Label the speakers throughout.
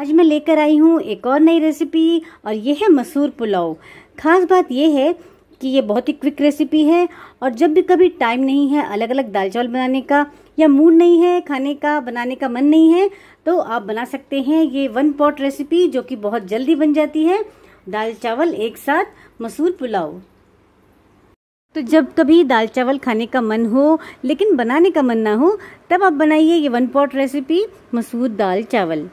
Speaker 1: आज मैं लेकर आई हूँ एक और नई रेसिपी और ये है मसूर पुलाव खास बात ये है कि ये बहुत ही क्विक रेसिपी है और जब भी कभी टाइम नहीं है अलग अलग दाल चावल बनाने का या मूड नहीं है खाने का बनाने का मन नहीं है तो आप बना सकते हैं ये वन पॉट रेसिपी जो कि बहुत जल्दी बन जाती है दाल चावल एक साथ मसूर पुलाव तो जब कभी दाल चावल खाने का मन हो लेकिन बनाने का मन ना हो तब आप बनाइए ये वन पॉट रेसिपी मसूर दाल चावल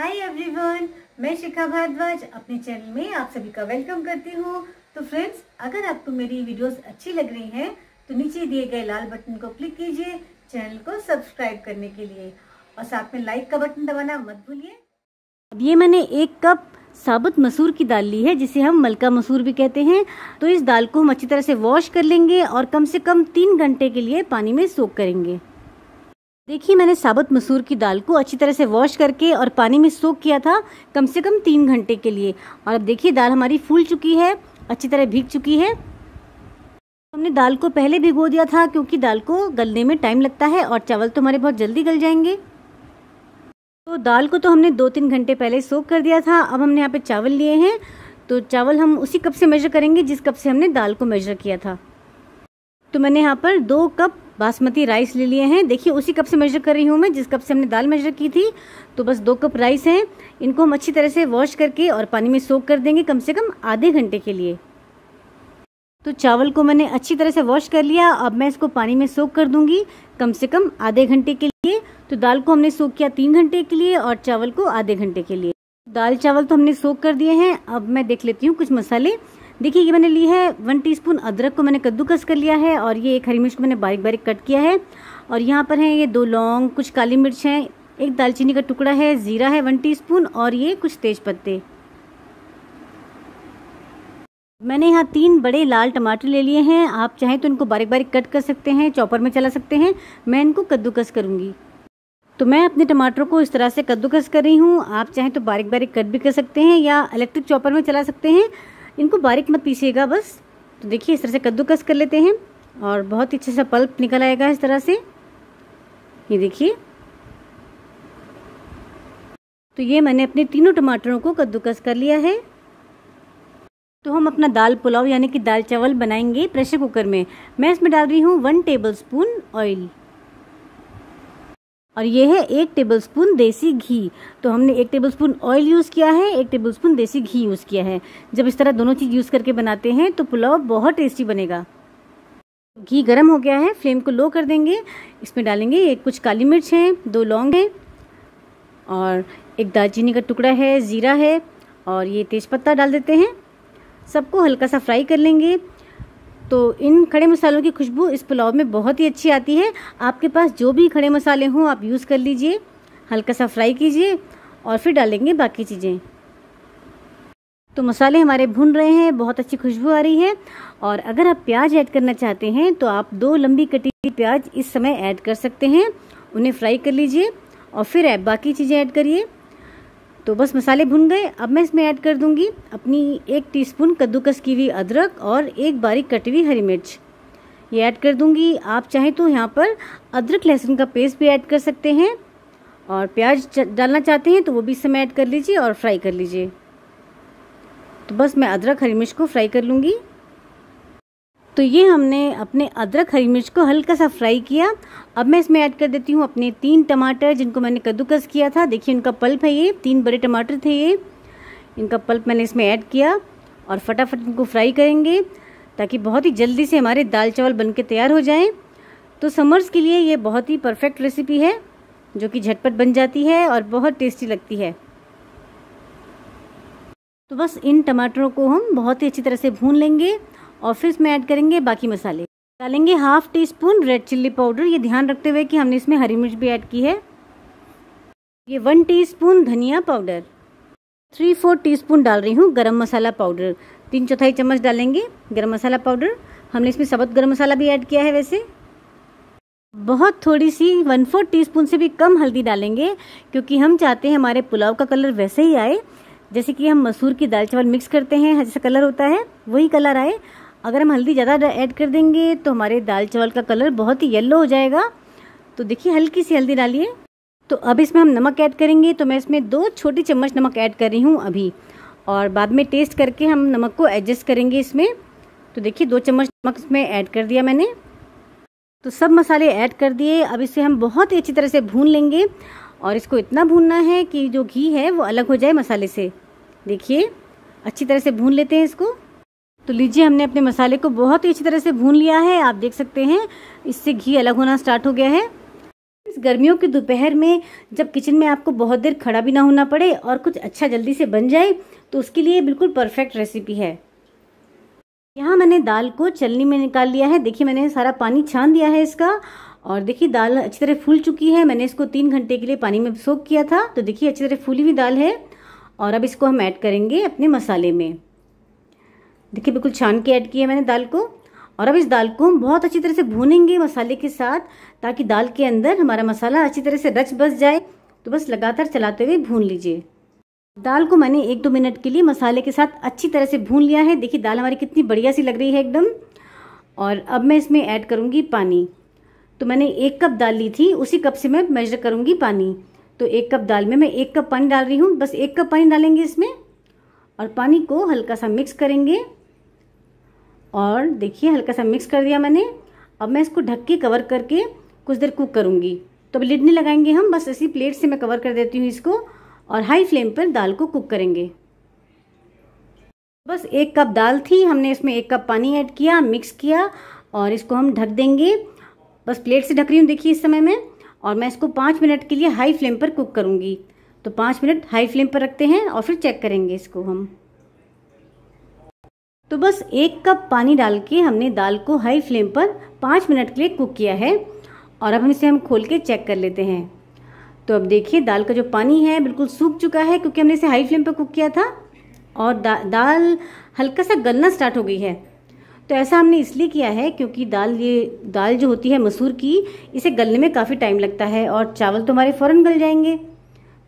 Speaker 1: हाय एवरीवन मैं शिखा भारद्वाज अपने चैनल में आप सभी का वेलकम करती हूँ तो फ्रेंड्स अगर आपको मेरी वीडियोस अच्छी लग रही हैं तो नीचे दिए गए लाल बटन को क्लिक कीजिए चैनल को सब्सक्राइब करने के लिए और साथ में लाइक का बटन दबाना मत भूलिए अब ये मैंने एक कप साबुत मसूर की दाल ली है जिसे हम मलका मसूर भी कहते हैं तो इस दाल को हम अच्छी तरह से वॉश कर लेंगे और कम से कम तीन घंटे के लिए पानी में सोख करेंगे देखिए मैंने साबुत मसूर की दाल को अच्छी तरह से वॉश करके और पानी में सोख किया था कम से कम तीन घंटे के लिए और अब देखिए दाल हमारी फूल चुकी है अच्छी तरह भीग चुकी है हमने दाल को पहले भिगो दिया था क्योंकि दाल को गलने में टाइम लगता है और चावल तो हमारे बहुत जल्दी गल जाएंगे तो दाल को तो हमने दो तीन घंटे पहले सोख कर दिया था अब हमने यहाँ पे चावल लिए हैं तो चावल हम उसी कप से मेजर करेंगे जिस कप से हमने दाल को मेजर किया था तो मैंने यहाँ पर दो कप बासमती राइस ले लिए हैं देखिए उसी कप से मेजर कर रही हूँ मैं जिस कप से हमने दाल मेजर की थी तो बस दो कप राइस हैं इनको हम अच्छी तरह से वॉश करके और पानी में सोख कर देंगे कम से कम आधे घंटे के लिए तो चावल को मैंने अच्छी तरह से वॉश कर लिया अब मैं इसको पानी में सोख कर दूंगी कम से कम आधे घंटे के लिए तो दाल को हमने सोख किया तीन घंटे के लिए और चावल को आधे घंटे के लिए दाल चावल तो हमने सोख कर दिए हैं अब मैं देख लेती हूँ कुछ मसाले देखिए ये मैंने ली है वन टीस्पून अदरक को मैंने कद्दूकस कर लिया है और ये एक हरी मिर्च को मैंने बारीक बारीक कट किया है और यहाँ पर है ये दो लौंग कुछ काली मिर्च हैं एक दालचीनी का टुकड़ा है ज़ीरा है वन टीस्पून और ये कुछ तेज़ पत्ते मैंने यहाँ तीन बड़े लाल टमाटर ले लिए हैं आप चाहें तो इनको बारीक बारीक कट कर सकते हैं चॉपर में चला सकते हैं मैं इनको कद्दूकस करूँगी तो मैं अपने टमाटरों को इस तरह से कद्दूकस कर रही हूँ आप चाहें तो बारीक बारीक कट भी कर सकते हैं या इलेक्ट्रिक चॉपर में चला सकते हैं इनको बारीक मत पीसिएगा बस तो देखिए इस तरह से कद्दूकस कर लेते हैं और बहुत ही अच्छे सा पल्प निकल आएगा इस तरह से ये देखिए तो ये मैंने अपने तीनों टमाटरों को कद्दूकस कर लिया है तो हम अपना दाल पुलाव यानी कि दाल चावल बनाएंगे प्रेशर कुकर में मैं इसमें डाल रही हूँ वन टेबल स्पून ऑयल और ये है एक टेबलस्पून देसी घी तो हमने एक टेबलस्पून ऑयल यूज़ किया है एक टेबलस्पून देसी घी यूज़ किया है जब इस तरह दोनों चीज़ यूज़ करके बनाते हैं तो पुलाव बहुत टेस्टी बनेगा घी गर्म हो गया है फ्लेम को लो कर देंगे इसमें डालेंगे एक कुछ काली मिर्च है दो लौंग है और एक दालचीनी का टुकड़ा है ज़ीरा है और ये तेज़पत्ता डाल देते हैं सबको हल्का सा फ्राई कर लेंगे तो इन खड़े मसालों की खुशबू इस पुलाव में बहुत ही अच्छी आती है आपके पास जो भी खड़े मसाले हों आप यूज़ कर लीजिए हल्का सा फ्राई कीजिए और फिर डालेंगे बाकी चीज़ें तो मसाले हमारे भुन रहे हैं बहुत अच्छी खुशबू आ रही है और अगर आप प्याज ऐड करना चाहते हैं तो आप दो लंबी कटी हुई प्याज इस समय ऐड कर सकते हैं उन्हें फ्राई कर लीजिए और फिर बाकी चीज़ें ऐड करिए तो बस मसाले भुन गए अब मैं इसमें ऐड कर दूंगी अपनी एक टीस्पून कद्दूकस की हुई अदरक और एक बारीक कटी हुई हरी मिर्च ये ऐड कर दूंगी आप चाहें तो यहाँ पर अदरक लहसुन का पेस्ट भी ऐड कर सकते हैं और प्याज डालना चाहते हैं तो वो भी इस समय ऐड कर लीजिए और फ्राई कर लीजिए तो बस मैं अदरक हरी मिर्च को फ्राई कर लूँगी तो ये हमने अपने अदरक हरी मिर्च को हल्का सा फ्राई किया अब मैं इसमें ऐड कर देती हूँ अपने तीन टमाटर जिनको मैंने कद्दूकस किया था देखिए उनका पल्प है ये तीन बड़े टमाटर थे ये इनका पल्प मैंने इसमें ऐड किया और फटाफट इनको फ्राई करेंगे ताकि बहुत ही जल्दी से हमारे दाल चावल बन के तैयार हो जाएँ तो समर्स के लिए ये बहुत ही परफेक्ट रेसिपी है जो कि झटपट बन जाती है और बहुत टेस्टी लगती है तो बस इन टमाटरों को हम बहुत ही अच्छी तरह से भून लेंगे और फिर इसमें ऐड करेंगे बाकी मसाले डालेंगे half teaspoon red chilli powder ये ध्यान रखते हुए कि हमने इसमें हरी मिर्च भी ऐड की है ये वन टी धनिया पाउडर थ्री फोर टी डाल रही हूँ गर्म मसाला पाउडर तीन चौथाई चम्मच डालेंगे गर्म मसाला पाउडर हमने इसमें सबत गर्म मसाला भी ऐड किया है वैसे बहुत थोड़ी सी वन फोर टीस्पून से भी कम हल्दी डालेंगे क्योंकि हम चाहते हैं हमारे पुलाव का कलर वैसे ही आए जैसे कि हम मसूर की दाल चावल मिक्स करते हैं जैसा कलर होता है वही कलर आए अगर हम हल्दी ज़्यादा ऐड कर देंगे तो हमारे दाल चावल का कलर बहुत ही येलो हो जाएगा तो देखिए हल्की सी हल्दी डालिए तो अब इसमें हम नमक ऐड करेंगे तो मैं इसमें दो छोटी चम्मच नमक ऐड कर रही हूँ अभी और बाद में टेस्ट करके हम नमक को एडजस्ट करेंगे इसमें तो देखिए दो चम्मच नमक इसमें ऐड कर दिया मैंने तो सब मसाले ऐड कर दिए अब इसे हम बहुत ही अच्छी तरह से भून लेंगे और इसको इतना भूनना है कि जो घी है वो अलग हो जाए मसाले से देखिए अच्छी तरह से भून लेते हैं इसको तो लीजिए हमने अपने मसाले को बहुत ही अच्छी तरह से भून लिया है आप देख सकते हैं इससे घी अलग होना स्टार्ट हो गया है इस गर्मियों के दोपहर में जब किचन में आपको बहुत देर खड़ा भी ना होना पड़े और कुछ अच्छा जल्दी से बन जाए तो उसके लिए बिल्कुल परफेक्ट रेसिपी है यहाँ मैंने दाल को चलनी में निकाल लिया है देखिए मैंने सारा पानी छान दिया है इसका और देखिए दाल अच्छी तरह फूल चुकी है मैंने इसको तीन घंटे के लिए पानी में सोख किया था तो देखिए अच्छी तरह फूली हुई दाल है और अब इसको हम ऐड करेंगे अपने मसाले में देखिए बिल्कुल छान के ऐड किया मैंने दाल को और अब इस दाल को हम बहुत अच्छी तरह से भूनेंगे मसाले के साथ ताकि दाल के अंदर हमारा मसाला अच्छी तरह से रच बस जाए तो बस लगातार चलाते हुए भून लीजिए दाल को मैंने एक दो मिनट के लिए मसाले के साथ अच्छी तरह से भून लिया है देखिए दाल हमारी कितनी बढ़िया सी लग रही है एकदम और अब मैं इसमें ऐड करूँगी पानी तो मैंने एक कप दाल ली थी उसी कप से मैं मेजर करूँगी पानी तो एक कप दाल में मैं एक कप पानी डाल रही हूँ बस एक कप पानी डालेंगे इसमें और पानी को हल्का सा मिक्स करेंगे और देखिए हल्का सा मिक्स कर दिया मैंने अब मैं इसको ढक के कवर करके कुछ देर कुक करूँगी तो अब लिड नहीं लगाएंगे हम बस इसी प्लेट से मैं कवर कर देती हूँ इसको और हाई फ्लेम पर दाल को कुक करेंगे बस एक कप दाल थी हमने इसमें एक कप पानी ऐड किया मिक्स किया और इसको हम ढक देंगे बस प्लेट से ढक रही हूँ देखिए इस समय में और मैं इसको पाँच मिनट के लिए हाई फ्लेम पर कुक करूँगी तो पाँच मिनट हाई फ्लेम पर रखते हैं और फिर चेक करेंगे इसको हम तो बस एक कप पानी डाल के हमने दाल को हाई फ्लेम पर पाँच मिनट के लिए कुक किया है और अब हम इसे हम खोल के चेक कर लेते हैं तो अब देखिए दाल का जो पानी है बिल्कुल सूख चुका है क्योंकि हमने इसे हाई फ्लेम पर कुक किया था और दा, दाल हल्का सा गलना स्टार्ट हो गई है तो ऐसा हमने इसलिए किया है क्योंकि दाल ये दाल जो होती है मसूर की इसे गलने में काफ़ी टाइम लगता है और चावल तो हमारे फ़ौरन गल जाएंगे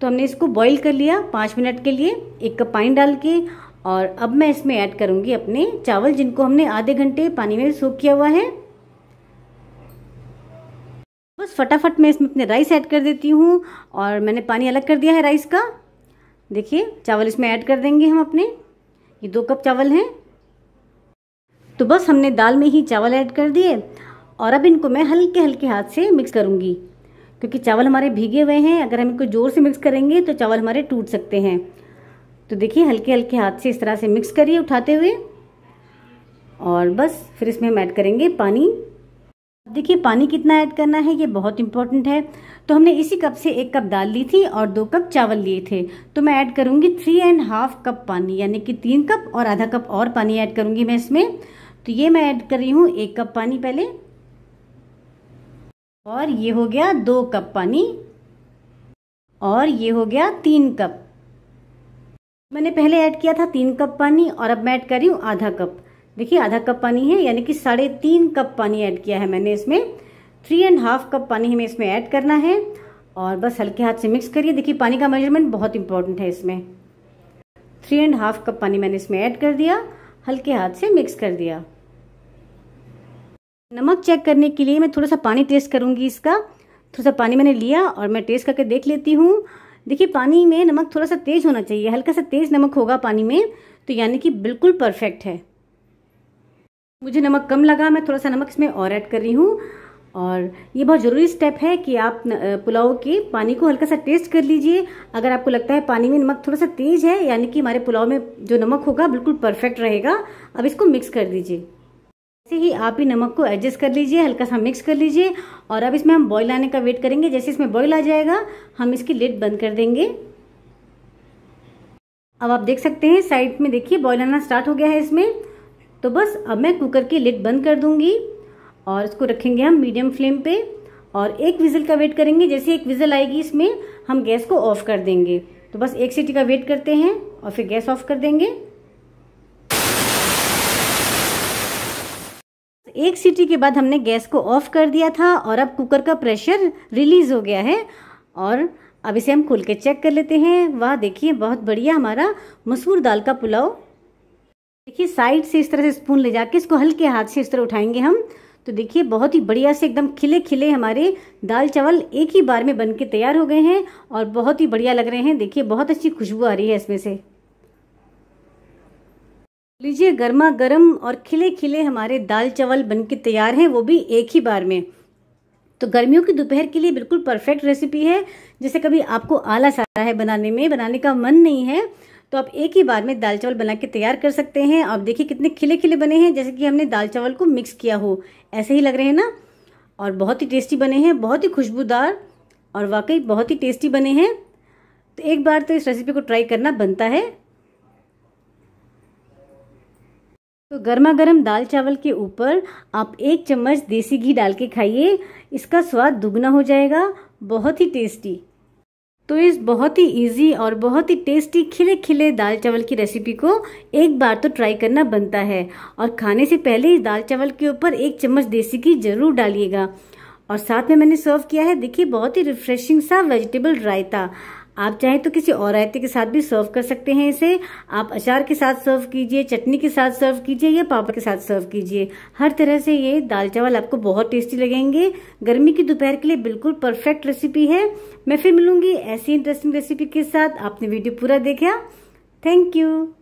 Speaker 1: तो हमने इसको बॉईल कर लिया पाँच मिनट के लिए एक कप पानी डाल के और अब मैं इसमें ऐड करूँगी अपने चावल जिनको हमने आधे घंटे पानी में सूख किया हुआ है बस फटाफट मैं इसमें अपने राइस ऐड कर देती हूँ और मैंने पानी अलग कर दिया है राइस का देखिए चावल इसमें ऐड कर देंगे हम अपने ये दो कप चावल हैं तो बस हमने दाल में ही चावल ऐड कर दिए और अब इनको मैं हल्के हल्के हाथ से मिक्स करूँगी क्योंकि चावल हमारे भीगे हुए हैं अगर हम इनको ज़ोर से मिक्स करेंगे तो चावल हमारे टूट सकते हैं तो देखिए हल्के हल्के हाथ से इस तरह से मिक्स करिए उठाते हुए और बस फिर इसमें हम ऐड करेंगे पानी देखिए पानी कितना ऐड करना है ये बहुत इंपॉर्टेंट है तो हमने इसी कप से एक कप दाल ली थी और दो कप चावल लिए थे तो मैं ऐड करूँगी थ्री एंड हाफ कप पानी यानी कि तीन कप और आधा कप और पानी ऐड करूँगी मैं इसमें तो ये मैं ऐड कर रही हूँ एक कप पानी पहले और ये हो गया दो कप पानी और ये हो गया तीन कप मैंने पहले ऐड किया था तीन कप पानी और अब मैं ऐड कर रही हूँ आधा कप देखिए आधा कप पानी है यानी कि साढ़े तीन कप पानी ऐड किया है मैंने इसमें थ्री एंड हाफ कप पानी हमें इसमें ऐड करना है और बस हल्के हाथ से मिक्स करिए देखिए पानी का मेजरमेंट बहुत इंपॉर्टेंट है इसमें थ्री एंड हाफ कप पानी मैंने इसमें ऐड कर दिया हल्के हाथ से मिक्स कर दिया नमक चेक करने के लिए मैं थोड़ा सा पानी टेस्ट करूंगी इसका थोड़ा सा पानी मैंने लिया और मैं टेस्ट करके देख लेती हूँ देखिए पानी में नमक थोड़ा सा तेज़ होना चाहिए हल्का सा तेज़ नमक होगा पानी में तो यानी कि बिल्कुल परफेक्ट है मुझे नमक कम लगा मैं थोड़ा सा नमक इसमें और ऐड कर रही हूँ और ये बहुत ज़रूरी स्टेप है कि आप पुलाव के पानी को हल्का सा टेस्ट कर लीजिए अगर आपको लगता है पानी में नमक थोड़ा सा तेज़ है यानी कि हमारे पुलाव में जो नमक होगा बिल्कुल परफेक्ट रहेगा अब इसको मिक्स कर दीजिए ऐसे ही आप ही नमक को एडजस्ट कर लीजिए हल्का सा मिक्स कर लीजिए और अब इसमें हम बॉईल आने का वेट करेंगे जैसे इसमें बॉईल आ जाएगा हम इसकी लिड बंद कर देंगे अब आप देख सकते हैं साइड में देखिए बॉईल आना स्टार्ट हो गया है इसमें तो बस अब मैं कुकर की लिड बंद कर दूंगी और इसको रखेंगे हम मीडियम फ्लेम पे और एक विज़ल का वेट करेंगे जैसे एक विज़ल आएगी इसमें हम गैस को ऑफ कर देंगे तो बस एक सीटी का वेट करते हैं और फिर गैस ऑफ कर देंगे एक सीटी के बाद हमने गैस को ऑफ कर दिया था और अब कुकर का प्रेशर रिलीज़ हो गया है और अब इसे हम खोल के चेक कर लेते हैं वाह देखिए बहुत बढ़िया हमारा मसूर दाल का पुलाव देखिए साइड से इस तरह से स्पून ले जाके इसको हल्के हाथ से इस तरह उठाएंगे हम तो देखिए बहुत ही बढ़िया से एकदम खिले खिले हमारे दाल चावल एक ही बार में बन के तैयार हो गए हैं और बहुत ही बढ़िया लग रहे हैं देखिए बहुत अच्छी खुशबू आ रही है इसमें से लीजिए गर्मा गर्म और खिले खिले हमारे दाल चावल बन के तैयार हैं वो भी एक ही बार में तो गर्मियों की दोपहर के लिए बिल्कुल परफेक्ट रेसिपी है जैसे कभी आपको आला आ रहा है बनाने में बनाने का मन नहीं है तो आप एक ही बार में दाल चावल बना के तैयार कर सकते हैं आप देखिए कितने खिले खिले बने हैं जैसे कि हमने दाल चावल को मिक्स किया हो ऐसे ही लग रहे हैं ना और बहुत ही टेस्टी बने हैं बहुत ही खुशबूदार और वाकई बहुत ही टेस्टी बने हैं तो एक बार तो इस रेसिपी को ट्राई करना बनता है तो गर्मा गर्म दाल चावल के ऊपर आप एक चम्मच देसी घी डाल के खाइए इसका स्वाद दुगना हो जाएगा बहुत ही टेस्टी तो इस बहुत ही इजी और बहुत ही टेस्टी खिले खिले दाल चावल की रेसिपी को एक बार तो ट्राई करना बनता है और खाने से पहले इस दाल चावल के ऊपर एक चम्मच देसी घी जरूर डालिएगा और साथ में मैंने सर्व किया है देखिए बहुत ही रिफ्रेशिंग सा वेजिटेबल रायता आप चाहें तो किसी और रायते के साथ भी सर्व कर सकते हैं इसे आप अचार के साथ सर्व कीजिए चटनी के साथ सर्व कीजिए या पापड़ के साथ सर्व कीजिए हर तरह से ये दाल चावल आपको बहुत टेस्टी लगेंगे गर्मी की दोपहर के लिए बिल्कुल परफेक्ट रेसिपी है मैं फिर मिलूंगी ऐसी इंटरेस्टिंग रेसिपी के साथ आपने वीडियो पूरा देखा थैंक यू